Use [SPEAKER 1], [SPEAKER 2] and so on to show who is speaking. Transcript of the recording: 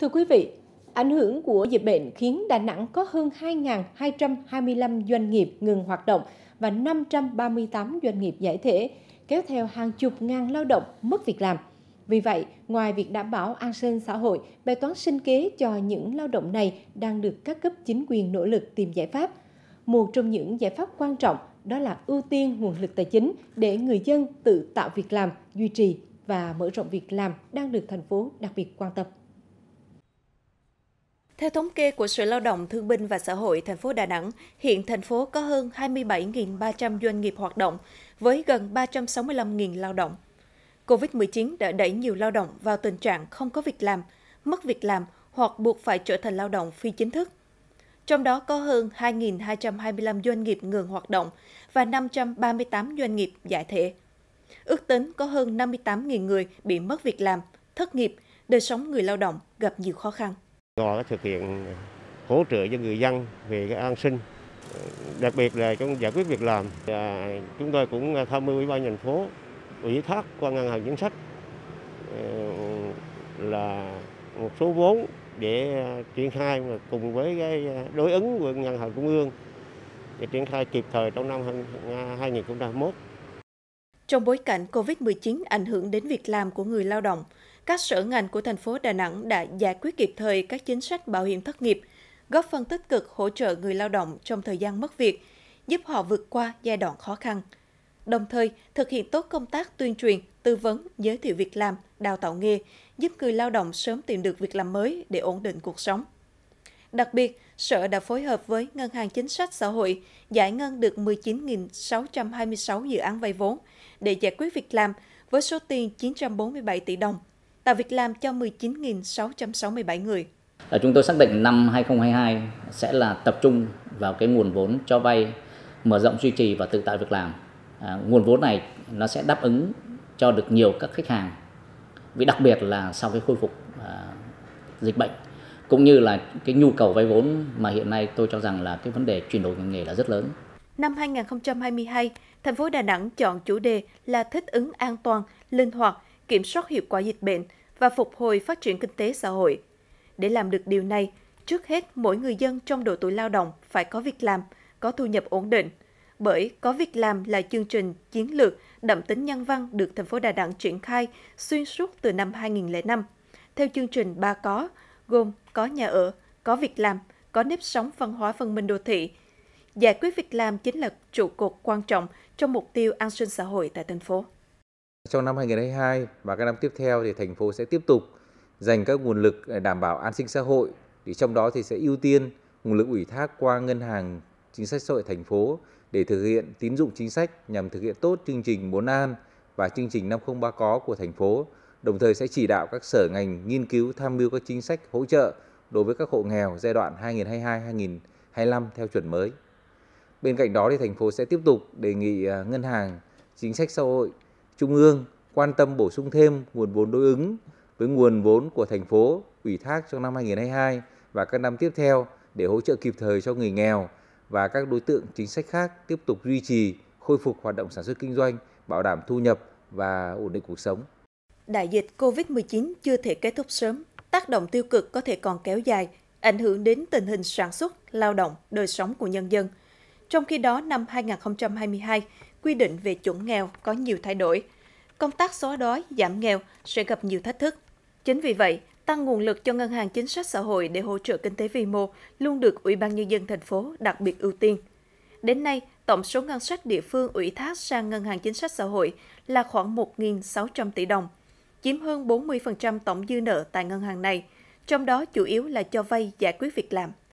[SPEAKER 1] Thưa quý vị, ảnh hưởng của dịch bệnh khiến Đà Nẵng có hơn 2.225 doanh nghiệp ngừng hoạt động và 538 doanh nghiệp giải thể, kéo theo hàng chục ngàn lao động mất việc làm. Vì vậy, ngoài việc đảm bảo an sinh xã hội, bài toán sinh kế cho những lao động này đang được các cấp chính quyền nỗ lực tìm giải pháp. Một trong những giải pháp quan trọng đó là ưu tiên nguồn lực tài chính để người dân tự tạo việc làm, duy trì và mở rộng việc làm đang được thành phố đặc biệt quan tâm.
[SPEAKER 2] Theo thống kê của Sở Lao động Thương binh và Xã hội thành phố Đà Nẵng, hiện thành phố có hơn 27.300 doanh nghiệp hoạt động với gần 365.000 lao động. COVID-19 đã đẩy nhiều lao động vào tình trạng không có việc làm, mất việc làm hoặc buộc phải trở thành lao động phi chính thức. Trong đó có hơn 2.225 doanh nghiệp ngừng hoạt động và 538 doanh nghiệp giải thể. Ước tính có hơn 58.000 người bị mất việc làm, thất nghiệp, đời sống người lao động gặp nhiều khó khăn.
[SPEAKER 3] Ngò thực hiện hỗ trợ cho người dân về cái an sinh, đặc biệt là trong giải quyết việc làm. Và chúng tôi cũng tham mưu ủy ban thành phố ủy thác qua ngân hàng chính sách ờ, là một số vốn để triển khai cùng với cái đối ứng của ngân hàng trung ương để triển khai kịp thời trong năm 2021.
[SPEAKER 2] Trong bối cảnh COVID-19 ảnh hưởng đến việc làm của người lao động, các sở ngành của thành phố Đà Nẵng đã giải quyết kịp thời các chính sách bảo hiểm thất nghiệp, góp phần tích cực hỗ trợ người lao động trong thời gian mất việc, giúp họ vượt qua giai đoạn khó khăn. Đồng thời, thực hiện tốt công tác tuyên truyền, tư vấn, giới thiệu việc làm, đào tạo nghề, giúp người lao động sớm tìm được việc làm mới để ổn định cuộc sống. Đặc biệt, Sở đã phối hợp với Ngân hàng Chính sách Xã hội giải ngân được 19.626 dự án vay vốn để giải quyết việc làm với số tiền 947 tỷ đồng tạo việc làm cho 19.667 người.
[SPEAKER 1] À, chúng tôi xác định năm 2022 sẽ là tập trung vào cái nguồn vốn cho vay mở rộng duy trì và tự tạo việc làm. À, nguồn vốn này nó sẽ đáp ứng cho được nhiều các khách hàng. Vì đặc biệt là sau cái khôi phục à, dịch bệnh cũng như là cái nhu cầu vay vốn mà hiện nay tôi cho rằng là cái vấn đề chuyển đổi ngành nghề là rất lớn.
[SPEAKER 2] Năm 2022, thành phố Đà Nẵng chọn chủ đề là thích ứng an toàn, linh hoạt, kiểm soát hiệu quả dịch bệnh – và phục hồi phát triển kinh tế xã hội. Để làm được điều này, trước hết mỗi người dân trong độ tuổi lao động phải có việc làm, có thu nhập ổn định. Bởi có việc làm là chương trình chiến lược đậm tính nhân văn được thành phố Đà Nẵng triển khai xuyên suốt từ năm 2005. Theo chương trình ba có, gồm có nhà ở, có việc làm, có nếp sống văn hóa văn minh đô thị. Giải quyết việc làm chính là trụ cột quan trọng trong mục tiêu an sinh xã hội tại thành phố.
[SPEAKER 4] Trong năm 2022 và các năm tiếp theo thì thành phố sẽ tiếp tục dành các nguồn lực để đảm bảo an sinh xã hội thì trong đó thì sẽ ưu tiên nguồn lực ủy thác qua ngân hàng chính sách xã hội thành phố để thực hiện tín dụng chính sách nhằm thực hiện tốt chương trình 4 an và chương trình 503 có của thành phố. Đồng thời sẽ chỉ đạo các sở ngành nghiên cứu tham mưu các chính sách hỗ trợ đối với các hộ nghèo giai đoạn 2022-2025 theo chuẩn mới. Bên cạnh đó thì thành phố sẽ tiếp tục đề nghị à, ngân hàng chính sách xã hội Trung ương quan tâm bổ sung thêm nguồn vốn đối ứng với nguồn vốn của thành phố ủy thác trong năm 2022 và các năm tiếp theo để hỗ trợ kịp thời cho người nghèo và các đối tượng chính sách khác tiếp tục duy trì, khôi phục hoạt động sản xuất kinh doanh, bảo đảm thu nhập và ổn định cuộc sống.
[SPEAKER 2] Đại dịch COVID-19 chưa thể kết thúc sớm, tác động tiêu cực có thể còn kéo dài, ảnh hưởng đến tình hình sản xuất, lao động, đời sống của nhân dân. Trong khi đó, năm 2022, quy định về chuẩn nghèo có nhiều thay đổi. Công tác xóa đói, giảm nghèo sẽ gặp nhiều thách thức. Chính vì vậy, tăng nguồn lực cho ngân hàng chính sách xã hội để hỗ trợ kinh tế vĩ mô luôn được Ủy ban nhân dân thành phố đặc biệt ưu tiên. Đến nay, tổng số ngân sách địa phương ủy thác sang ngân hàng chính sách xã hội là khoảng 1.600 tỷ đồng, chiếm hơn 40% tổng dư nợ tại ngân hàng này, trong đó chủ yếu là cho vay giải quyết việc làm.